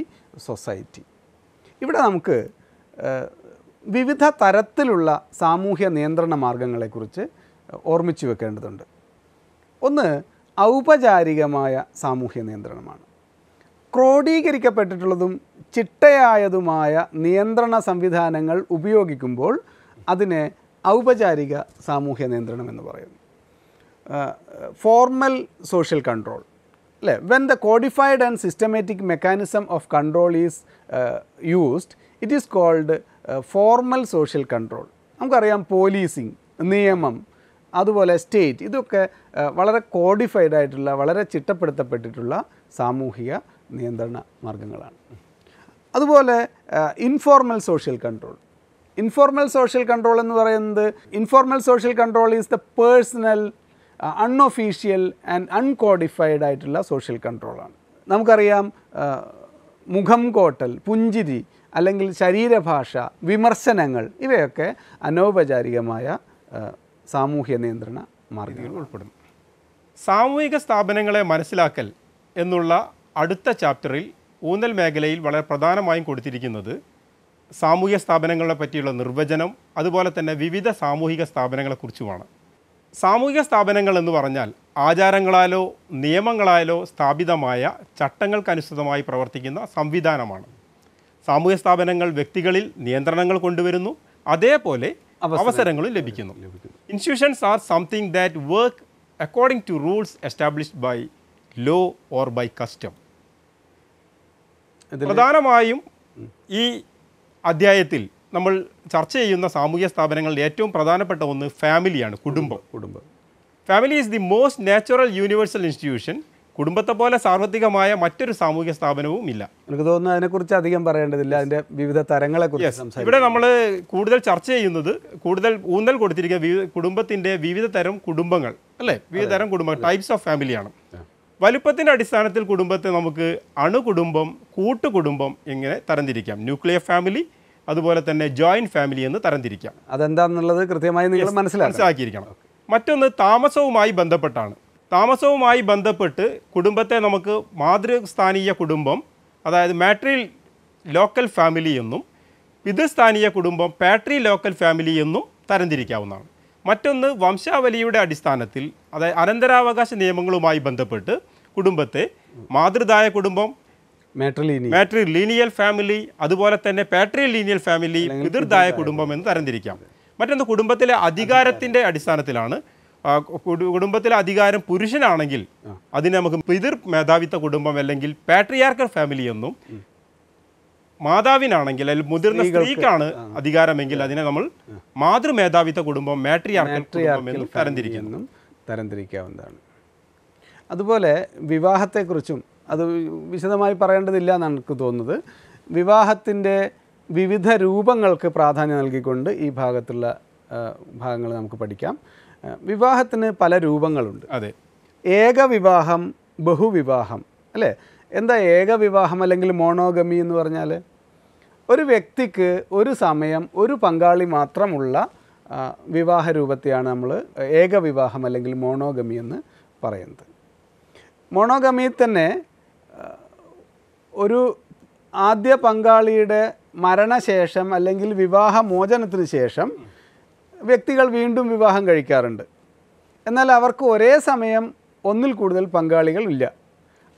society ഇവിടെ നമുക്ക് വിവിധ തരത്തിലുള്ള സാമൂഹ്യ നിയന്ത്രണ മാർഗങ്ങളെക്കുറിച്ച് ഓർമ്മിച്ചു വെക്കേണ്ടതുണ്ട് ഒന്ന് ഔപചാരികമായ സാമൂഹ്യ നിയന്ത്രണമാണ് ക്രോഡീകരിക്കപ്പെട്ടിട്ടുള്ളതും ചിട്ടയായതുമായ നിയന്ത്രണ സംവിധാനങ്ങൾ ഉപയോഗിക്കുമ്പോൾ അതിനെ ഔപചാരിക സാമൂഹ്യ നിയന്ത്രണം എന്ന് പറയുന്നു ഫോർമൽ സോഷ്യൽ കൺട്രോൾ അല്ലേ when the codified and systematic mechanism of control is used it is called formal social control നമുക്കറിയാം പോലീസിങ് നിയമം അതുപോലെ സ്റ്റേറ്റ് ഇതൊക്കെ വളരെ കോഡിഫൈഡ് ആയിട്ടുള്ള വളരെ ചിട്ടപ്പെടുത്തപ്പെട്ടിട്ടുള്ള സാമൂഹിക നിയന്ത്രണ മാർഗങ്ങളാണ് അതുപോലെ informal social control informal social control എന്ന് പറയുന്നത് informal social control is the personal unofficial and uncodified ആയിട്ടുള്ള സോഷ്യൽ കൺട്രോളാണ് നമുക്കറിയാം മുഖം കോട്ടൽ പുഞ്ചിരി അല്ലെങ്കിൽ ശരീരഭാഷ വിമർശനങ്ങൾ ഇവയൊക്കെ അനൗപചാരികമായ സാമൂഹ്യ നിയന്ത്രണ മാർഗങ്ങൾ ഉൾപ്പെടുന്നു സാമൂഹിക സ്ഥാപനങ്ങളെ മനസ്സിലാക്കൽ എന്നുള്ള അടുത്ത ചാപ്റ്ററിൽ ഊന്നൽ മേഖലയിൽ വളരെ പ്രധാനമായും കൊടുത്തിരിക്കുന്നത് സാമൂഹിക സ്ഥാപനങ്ങളെ പറ്റിയുള്ള നിർവചനം അതുപോലെ തന്നെ വിവിധ സാമൂഹിക സ്ഥാപനങ്ങളെക്കുറിച്ചുമാണ് സാമൂഹിക സ്ഥാപനങ്ങൾ എന്ന് പറഞ്ഞാൽ ആചാരങ്ങളാലോ നിയമങ്ങളാലോ സ്ഥാപിതമായ ചട്ടങ്ങൾക്കനുസൃതമായി പ്രവർത്തിക്കുന്ന സംവിധാനമാണ് സാമൂഹ്യ സ്ഥാപനങ്ങൾ വ്യക്തികളിൽ നിയന്ത്രണങ്ങൾ കൊണ്ടുവരുന്നു അതേപോലെ അവസരങ്ങളും ലഭിക്കുന്നു institutions are something that work according to rules established by law or by custom പ്രധാനമായും ഈ അധ്യായത്തിൽ നമ്മൾ ചർച്ച ചെയ്യുന്ന സാമൂഹ്യ സ്ഥാപനങ്ങളിൽ ഏറ്റവും പ്രധാനപ്പെട്ട ഒന്ന് ഫാമിലിയാണ് കുടുംബം കുടുംബം family is the most natural universal institution കുടുംബത്തെ പോലെ സാർവത്രികമായ മറ്റൊരു സാമൂഹിക സ്ഥാപനവും ഇല്ല എനിക്ക് തോന്നുന്നു അതിനെക്കുറിച്ച് അധികം പറയേണ്ടതില്ല അതിൻ്റെ വിവിധ തരങ്ങളെ കുറിച്ച് ഇവിടെ നമ്മൾ കൂടുതൽ ചർച്ച ചെയ്യുന്നത് കൂടുതൽ ഊന്നൽ കൊടുത്തിരിക്കുക വിവിധ കുടുംബത്തിൻ്റെ വിവിധ തരം കുടുംബങ്ങൾ അല്ലേ വിവിധ തരം കുടുംബങ്ങൾ ടൈപ്സ് ഓഫ് ഫാമിലിയാണ് വലുപ്പത്തിൻ്റെ അടിസ്ഥാനത്തിൽ കുടുംബത്തെ നമുക്ക് അണുകുടുംബം കൂട്ടുകുടുംബം ഇങ്ങനെ തരംതിരിക്കാം ന്യൂക്ലിയർ ഫാമിലി അതുപോലെ തന്നെ ജോയിൻറ്റ് ഫാമിലി എന്ന് തരംതിരിക്കാം അതെന്താന്നുള്ളത് കൃത്യമായി നിങ്ങൾ മനസ്സിലാക്കിയിരിക്കണം മറ്റൊന്ന് താമസവുമായി ബന്ധപ്പെട്ടാണ് താമസവുമായി ബന്ധപ്പെട്ട് കുടുംബത്തെ നമുക്ക് മാതൃസ്ഥാനീയ കുടുംബം അതായത് മാട്രി ലോക്കൽ ഫാമിലി എന്നും പിതൃസ്ഥാനീയ കുടുംബം പാട്രി ലോക്കൽ ഫാമിലി എന്നും തരംതിരിക്കാവുന്നതാണ് മറ്റൊന്ന് വംശാവലിയുടെ അടിസ്ഥാനത്തിൽ അതായത് അനന്തരാവകാശ നിയമങ്ങളുമായി ബന്ധപ്പെട്ട് കുടുംബത്തെ മാതൃദായ കുടുംബം മാട്രി ലീനിയൽ ഫാമിലി അതുപോലെ തന്നെ പാട്രി ലീനിയൽ ഫാമിലി പിതൃദായ കുടുംബം എന്ന് തരംതിരിക്കാം മറ്റൊന്ന് കുടുംബത്തിലെ അധികാരത്തിൻ്റെ അടിസ്ഥാനത്തിലാണ് കുടുംബത്തിലെ അധികാരം പുരുഷനാണെങ്കിൽ അതിനെ നമുക്ക് പിതൃ മേധാവിത്വ കുടുംബം അല്ലെങ്കിൽ പാട്രിയാർക്കൽ ഫാമിലി എന്നും മാതാവിനാണെങ്കിൽ അല്ലെങ്കിൽ മുതിർന്ന സ്ത്രീക്കാണ് അധികാരമെങ്കിൽ അതിനെ നമ്മൾ മാതൃമേധാവിത്വ കുടുംബം മാട്രിയാർക്കൽ കുടുംബം എന്നും തരംതിരിക്കുന്നു തരംതിരിക്കാവുന്നതാണ് അതുപോലെ വിവാഹത്തെക്കുറിച്ചും അത് വിശദമായി പറയേണ്ടതില്ല എന്നാണ് എനിക്ക് തോന്നുന്നത് വിവാഹത്തിൻ്റെ വിവിധ രൂപങ്ങൾക്ക് പ്രാധാന്യം നൽകിക്കൊണ്ട് ഈ ഭാഗത്തുള്ള ഭാഗങ്ങൾ നമുക്ക് പഠിക്കാം വിവാഹത്തിന് പല രൂപങ്ങളുണ്ട് അതെ ഏകവിവാഹം ബഹുവിവാഹം അല്ലേ എന്താ ഏകവിവാഹം അല്ലെങ്കിൽ മോണോഗമി എന്ന് പറഞ്ഞാൽ ഒരു വ്യക്തിക്ക് ഒരു സമയം ഒരു പങ്കാളി മാത്രമുള്ള വിവാഹ രൂപത്തെയാണ് നമ്മൾ ഏകവിവാഹം അല്ലെങ്കിൽ മോണോഗമി എന്ന് പറയുന്നത് മോണോഗമിയിൽ തന്നെ ഒരു ആദ്യ പങ്കാളിയുടെ മരണശേഷം അല്ലെങ്കിൽ വിവാഹമോചനത്തിന് ശേഷം വ്യക്തികൾ വീണ്ടും വിവാഹം കഴിക്കാറുണ്ട് എന്നാൽ അവർക്ക് ഒരേ സമയം ഒന്നിൽ കൂടുതൽ പങ്കാളികൾ ഇല്ല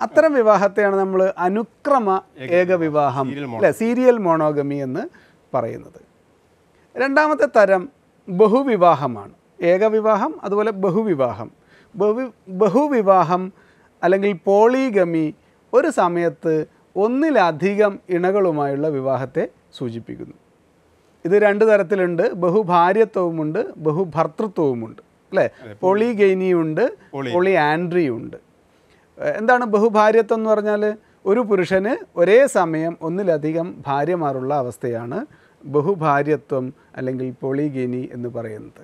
അത്തരം വിവാഹത്തെയാണ് നമ്മൾ അനുക്രമ ഏകവിവാഹം അല്ലെ സീരിയൽ മോണോഗമി എന്ന് പറയുന്നത് രണ്ടാമത്തെ തരം ബഹുവിവാഹമാണ് ഏകവിവാഹം അതുപോലെ ബഹുവിവാഹം ബഹു ബഹുവിവാഹം അല്ലെങ്കിൽ പോളിഗമി ഒരു സമയത്ത് ഒന്നിലധികം ഇണകളുമായുള്ള വിവാഹത്തെ സൂചിപ്പിക്കുന്നു ഇത് രണ്ട് തരത്തിലുണ്ട് ബഹുഭാര്യത്വവുമുണ്ട് ബഹുഭർത്തൃത്വവുമുണ്ട് അല്ലേ ഗൈനിയുണ്ട് പൊളി ആൻഡ്രിയുണ്ട് എന്താണ് ബഹുഭാര്യത്വം എന്ന് പറഞ്ഞാൽ ഒരു പുരുഷന് ഒരേ സമയം ഒന്നിലധികം ഭാര്യമാരുള്ള അവസ്ഥയാണ് ബഹുഭാര്യത്വം അല്ലെങ്കിൽ പൊളിഗെനി എന്ന് പറയുന്നത്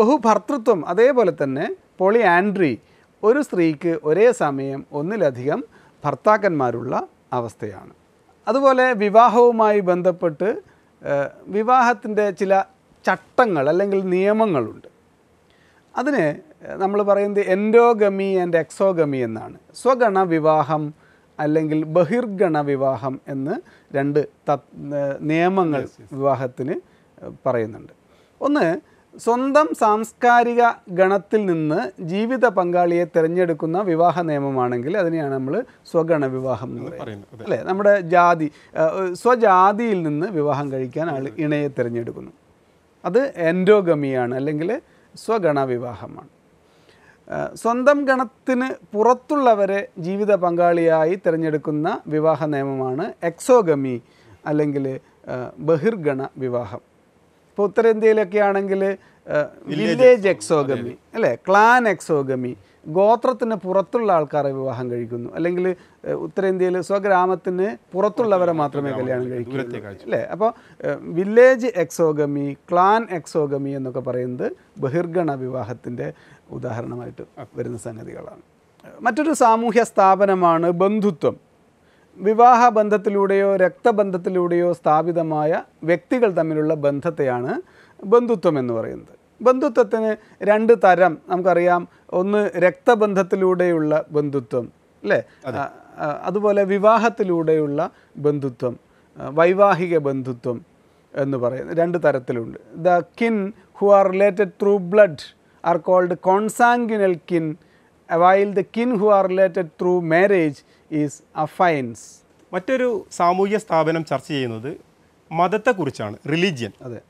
ബഹുഭർത്തൃത്വം അതേപോലെ തന്നെ പൊളി ആൻഡ്രി ഒരു സ്ത്രീക്ക് ഒരേ സമയം ഒന്നിലധികം ഭർത്താക്കന്മാരുള്ള അവസ്ഥയാണ് അതുപോലെ വിവാഹവുമായി ബന്ധപ്പെട്ട് വിവാഹത്തിൻ്റെ ചില ചട്ടങ്ങൾ അല്ലെങ്കിൽ നിയമങ്ങളുണ്ട് അതിന് നമ്മൾ പറയുന്നത് എൻഡോഗമി ആൻഡ് എക്സോഗമി എന്നാണ് സ്വഗണ വിവാഹം അല്ലെങ്കിൽ ബഹിർഗണ വിവാഹം എന്ന് രണ്ട് നിയമങ്ങൾ വിവാഹത്തിന് പറയുന്നുണ്ട് ഒന്ന് സ്വന്തം സാംസ്കാരിക ഗണത്തിൽ നിന്ന് ജീവിത പങ്കാളിയെ തിരഞ്ഞെടുക്കുന്ന വിവാഹ നിയമമാണെങ്കിൽ അതിനെയാണ് നമ്മൾ സ്വഗണ വിവാഹം എന്ന് പറയുന്നത് അല്ലേ നമ്മുടെ ജാതി സ്വജാതിയിൽ നിന്ന് വിവാഹം കഴിക്കാൻ ആൾ ഇണയെ തിരഞ്ഞെടുക്കുന്നു അത് എൻഡോഗമിയാണ് അല്ലെങ്കിൽ സ്വഗണ വിവാഹമാണ് സ്വന്തം ഗണത്തിന് പുറത്തുള്ളവരെ ജീവിത പങ്കാളിയായി തിരഞ്ഞെടുക്കുന്ന വിവാഹ നിയമമാണ് എക്സോഗമി അല്ലെങ്കിൽ ബഹിർഗണ വിവാഹം ഇപ്പോൾ ഉത്തരേന്ത്യയിലൊക്കെ ആണെങ്കിൽ വില്ലേജ് എക്സോഗമി അല്ലേ ക്ലാൻ എക്സോഗമി ഗോത്രത്തിന് പുറത്തുള്ള ആൾക്കാരെ വിവാഹം കഴിക്കുന്നു അല്ലെങ്കിൽ ഉത്തരേന്ത്യയിൽ സ്വഗ്രാമത്തിന് പുറത്തുള്ളവരെ മാത്രമേ കല്യാണം കഴിക്കൂ അല്ലേ അപ്പോൾ വില്ലേജ് എക്സോഗമി ക്ലാൻ എക്സോഗമി എന്നൊക്കെ പറയുന്നത് ബഹിർഗണ വിവാഹത്തിൻ്റെ ഉദാഹരണമായിട്ട് വരുന്ന സംഗതികളാണ് മറ്റൊരു സാമൂഹ്യ സ്ഥാപനമാണ് ബന്ധുത്വം വിവാഹ ബന്ധത്തിലൂടെയോ രക്തബന്ധത്തിലൂടെയോ സ്ഥാപിതമായ വ്യക്തികൾ തമ്മിലുള്ള ബന്ധത്തെയാണ് ബന്ധുത്വം എന്ന് പറയുന്നത് ബന്ധുത്വത്തിന് രണ്ട് തരം നമുക്കറിയാം ഒന്ന് രക്തബന്ധത്തിലൂടെയുള്ള ബന്ധുത്വം അല്ലേ അതുപോലെ വിവാഹത്തിലൂടെയുള്ള ബന്ധുത്വം വൈവാഹിക ബന്ധുത്വം എന്ന് പറയുന്നത് രണ്ട് തരത്തിലുണ്ട് the kin who are related through blood are called consanguineal kin while the kin who are related through marriage is affines മറ്റൊരു സാമൂഹ്യ സ്ഥാപനം ചർച്ച ചെയ്യുന്നത് മതത്തെക്കുറിച്ചാണ് റിലീജിയൻ അതെ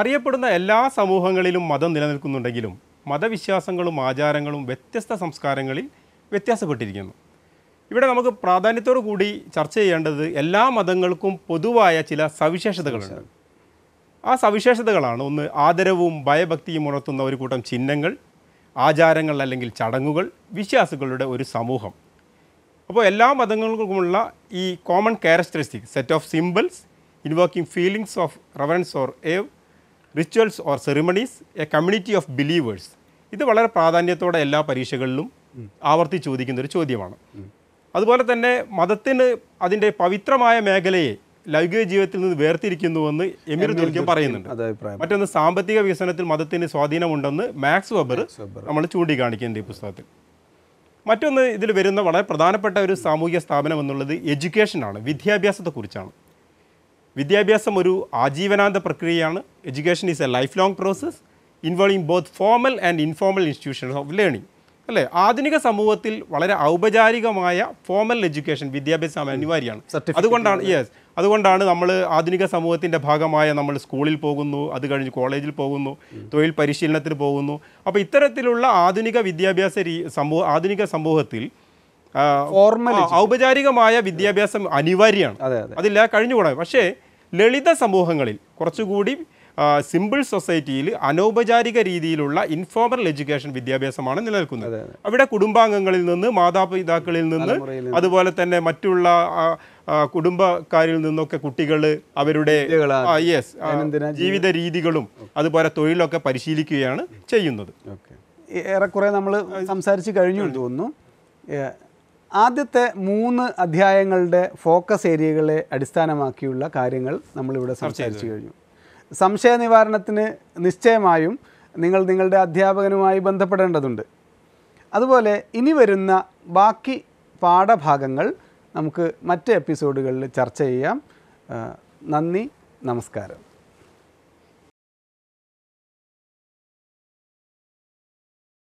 അറിയപ്പെടുന്ന എല്ലാ സമൂഹങ്ങളിലും മതം നിലനിൽക്കുന്നുണ്ടെങ്കിലും മതവിശ്വാസങ്ങളും ആചാരങ്ങളും വ്യത്യസ്ത സംസ്കാരങ്ങളിൽ വ്യത്യാസപ്പെട്ടിരിക്കുന്നു ഇവിടെ നമുക്ക് പ്രാധാന്യത്തോടു കൂടി ചർച്ച ചെയ്യേണ്ടത് എല്ലാ മതങ്ങൾക്കും പൊതുവായ ചില സവിശേഷതകളുണ്ട് ആ സവിശേഷതകളാണ് ഒന്ന് ആദരവും ഭയഭക്തിയും ഉണർത്തുന്ന ഒരു കൂട്ടം ചിഹ്നങ്ങൾ ആചാരങ്ങൾ അല്ലെങ്കിൽ ചടങ്ങുകൾ വിശ്വാസികളുടെ ഒരു സമൂഹം അപ്പോൾ എല്ലാ മതങ്ങൾക്കുമുള്ള ഈ common characteristic set of symbols invoking feelings of reverence or awe rituals or ceremonies a community of believers ഇത് വളരെ പ്രാധാന്യത്തോടെ എല്ലാ പരീക്ഷകളിലും ആവർത്തി ചോദിക്കുന്ന ഒരു ചോദ്യമാണ് അതുപോലെ തന്നെ മതത്തിന് അതിൻ്റെ പവിത്രമായ മേഖലയെ ലൗകിക ജീവിതത്തിൽ നിന്ന് വേർതിരിക്കുന്നുവെന്ന് എമിർ ദുൽഖ്യം പറയുന്നുണ്ട് മറ്റൊന്ന് സാമ്പത്തിക വികസനത്തിൽ മതത്തിന് സ്വാധീനമുണ്ടെന്ന് മാക്സ് വെബർ നമ്മൾ ചൂണ്ടിക്കാണിക്കുന്നുണ്ട് ഈ പുസ്തകത്തിൽ മറ്റൊന്ന് ഇതിൽ വരുന്ന വളരെ പ്രധാനപ്പെട്ട ഒരു സാമൂഹിക സ്ഥാപനം എന്നുള്ളത് എഡ്യൂക്കേഷനാണ് വിദ്യാഭ്യാസത്തെക്കുറിച്ചാണ് വിദ്യാഭ്യാസം ഒരു ആജീവനാന്ത പ്രക്രിയയാണ് education is a life long process involving both formal and informal institutions of learning അല്ലേ ആധുനിക സമൂഹത്തിൽ വളരെ ഔപചാരികമായ ഫോമൽ എഡ്യൂക്കേഷൻ വിദ്യാഭ്യാസം അനിവാര്യമാണ് അതുകൊണ്ടാണ് യെസ് അതുകൊണ്ടാണ് നമ്മൾ ആധുനിക സമൂഹത്തിൻ്റെ ഭാഗമായ നമ്മൾ സ്കൂളിൽ പോകുന്നു അത് കഴിഞ്ഞ് കോളേജിൽ പോകുന്നു തൊഴിൽ പരിശീലനത്തിന് പോകുന്നു അപ്പോൾ ഇത്തരത്തിലുള്ള ആധുനിക വിദ്യാഭ്യാസ രീ സമൂഹ ആധുനിക സമൂഹത്തിൽ ഫോർമൽ ഔപചാരികമായ വിദ്യാഭ്യാസം അനിവാര്യമാണ് അതില്ല കഴിഞ്ഞുകൂടാ പക്ഷേ ലളിത സമൂഹങ്ങളിൽ കുറച്ചുകൂടി സിമ്പിൾ സൊസൈറ്റിയിൽ അനൗപചാരിക രീതിയിലുള്ള ഇൻഫോർമൽ എഡ്യൂക്കേഷൻ വിദ്യാഭ്യാസമാണ് നിലനിൽക്കുന്നത് അവിടെ കുടുംബാംഗങ്ങളിൽ നിന്ന് മാതാപിതാക്കളിൽ നിന്ന് അതുപോലെ തന്നെ മറ്റുള്ള കുടുംബക്കാരിൽ നിന്നൊക്കെ കുട്ടികൾ അവരുടെ യെസ് ജീവിത രീതികളും അതുപോലെ തൊഴിലൊക്കെ പരിശീലിക്കുകയാണ് ചെയ്യുന്നത് ഏറെക്കുറെ നമ്മൾ സംസാരിച്ച് കഴിഞ്ഞു തോന്നുന്നു ആദ്യത്തെ മൂന്ന് അധ്യായങ്ങളുടെ ഫോക്കസ് ഏരിയകളെ അടിസ്ഥാനമാക്കിയുള്ള കാര്യങ്ങൾ നമ്മളിവിടെ സംസാരിച്ചു കഴിഞ്ഞു സംശയ നിവാരണത്തിന് നിശ്ചയമായും നിങ്ങൾ നിങ്ങളുടെ അധ്യാപകനുമായി ബന്ധപ്പെടേണ്ടതുണ്ട് അതുപോലെ ഇനി വരുന്ന ബാക്കി പാഠഭാഗങ്ങൾ നമുക്ക് മറ്റ് എപ്പിസോഡുകളിൽ ചർച്ച ചെയ്യാം നന്ദി നമസ്കാരം